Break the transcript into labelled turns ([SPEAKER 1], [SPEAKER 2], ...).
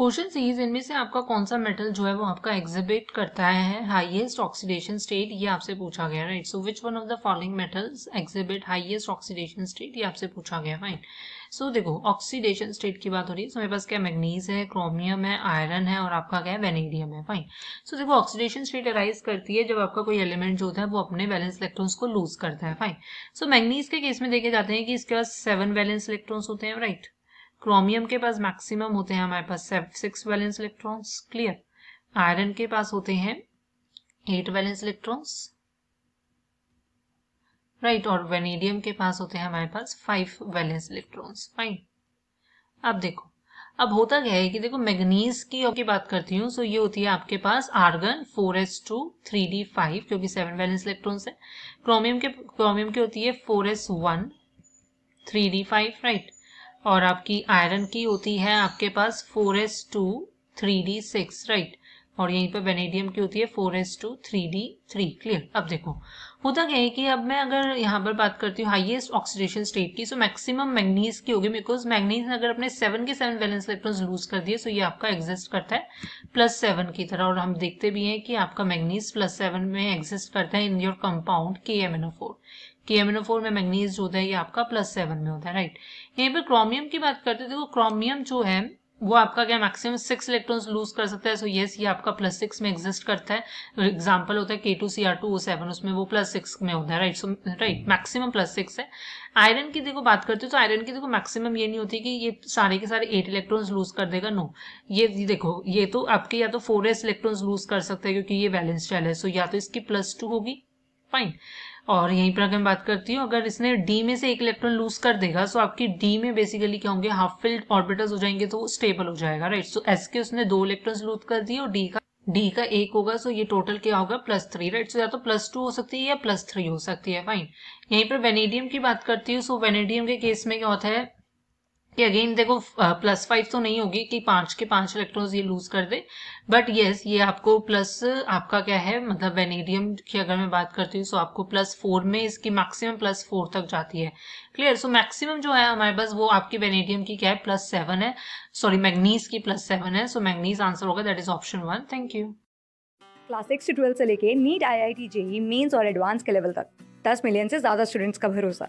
[SPEAKER 1] Question series इनमें से आपका कौन सा मेटल जो है वो आपका एग्जिबिट करता है हाईएस्ट ऑक्सीडेशन स्टेट ये आपसे पूछा गया right so which one of the following metals exhibit highest oxidation state ये आपसे पूछा गया फाइन सो so, देखो ऑक्सीडेशन स्टेट की बात हो रही है सो so, मेरे पास क्या मैग्नीज है क्रोमियम है आयरन है और आपका क्या है वेनेडियम है फाइन सो so, देखो ऑक्सीडेशन स्टेट अराइज करती है जब आपका कोई एलिमेंट जो होता है वो अपने बैलेंस इलेक्ट्रॉन्स को लूज करता है फाइन सो मैग्नीज के केस में देखे जाते हैं कि इसके पास सेवन बैलेंस इलेक्ट्रॉन्स होते हैं राइट right? क्रोमियम के पास मैक्सिमम होते हैं हमारे पास six valence electrons clear iron के पास होते हैं एट वैलेंस इलेक्ट्रॉन्स राइट और वेनेडियम के पास होते हैं हमारे पास फाइव वैलेंस इलेक्ट्रॉन्स फाइन अब देखो अब होता क्या है कि देखो मैग्नीज की की बात करती हूँ सो ये होती है आपके पास आर्गन 4s2 3d5 क्योंकि सेवन वैलेंस इलेक्ट्रॉन्स है क्रोमियम के क्रोमियम की होती है 4s1 3d5 राइट और आपकी आयरन की होती है आपके पास four S two three D six right और यहीं पे वेनेडियम की होती है four S two three D three clear अब देखो होता क्या है कि अब मैं अगर यहाँ पर बात करती हूँ हाईएस्ट ऑक्सीडेशन स्टेट की सो मैक्सिमम मैग्नीज की होगी बिकॉज मैग्नीज ने अगर अपने सेवन के सेवन बैलेंस इलेक्ट्रॉन्स लूज कर दिए सो ये आपका एग्जिस्ट करता है प्लस सेवन की तरह और हम देखते भी हैं कि आपका मैग्नीज प्लस सेवन में एग्जिस्ट करता है in your compound K M N O कि एमिनोफोर में मैग्नीज जो होता है ये आपका प्लस सेवन में होता है राइट यहीं पर क्रोमियम की बात करते हैं देखो क्रोमियम जो है वो आपका क्या मैक्सिमम सिक्स इलेक्ट्रॉन्स लूज कर सकता है सो so यस yes, ये आपका प्लस सिक्स में एग्जिस्ट करता है एग्जांपल होता है K two C R two seven उसमें वो प्लस सिक्स में होता है right so right maximum plus six है आयरन की देखो बात करते हो तो आयरन की देखो मैक्सिमम ये नहीं होती कि ये सारे के सारे एट इलेक्ट्रॉन्स लूज कर देगा नो ये देखो ये तो आपके या तो फोर एस इलेक्ट्रॉन्स लूज कर सकते हैं क्योंकि ये बैलेंस चैल है सो so या तो इसकी प्लस टू होगी फाइन और यहीं पर अगर मैं बात करती हूँ अगर इसने डी में से एक इलेक्ट्रॉन लूज कर देगा सो तो आपकी डी में बेसिकली क्या होंगे हाफ फिल्ड ऑर्बिटर्स हो जाएंगे तो वो स्टेबल हो जाएगा राइट सो एस के उसने दो इलेक्ट्रॉन लूज कर दिए और डी का डी का एक होगा सो ये टोटल क्या होगा प्लस थ्री राइट सो या तो प्लस टू हो सकती है या प्लस थ्री हो सकती है फाइन यहीं पर वेनेडियम की बात करती हूँ सो वेनेडियम के केस में क्या होता है कि अगेन देखो प्लस uh, फाइव तो नहीं होगी कि पांच के पांच इलेक्ट्रॉन्स ये लूज कर दे बट यस ये आपको प्लस आपका क्या है मतलब वेनेडियम की अगर मैं बात करती हूँ सो आपको प्लस फोर में इसकी मैक्सिमम प्लस फोर तक जाती है क्लियर सो मैक्सिमम जो है हमारे पास वो आपकी वेनेडियम की क्या है प्लस सेवन है सॉरी मैग्नीज की प्लस सेवन है सो मैगनीज आंसर होगा that is option one thank you
[SPEAKER 2] class six से ट्वेल्व से लेके NEET I I T JEE main और एडवांस के लेवल तक दस मिलियन से ज्यादा स्टूडेंट्स का भरोसा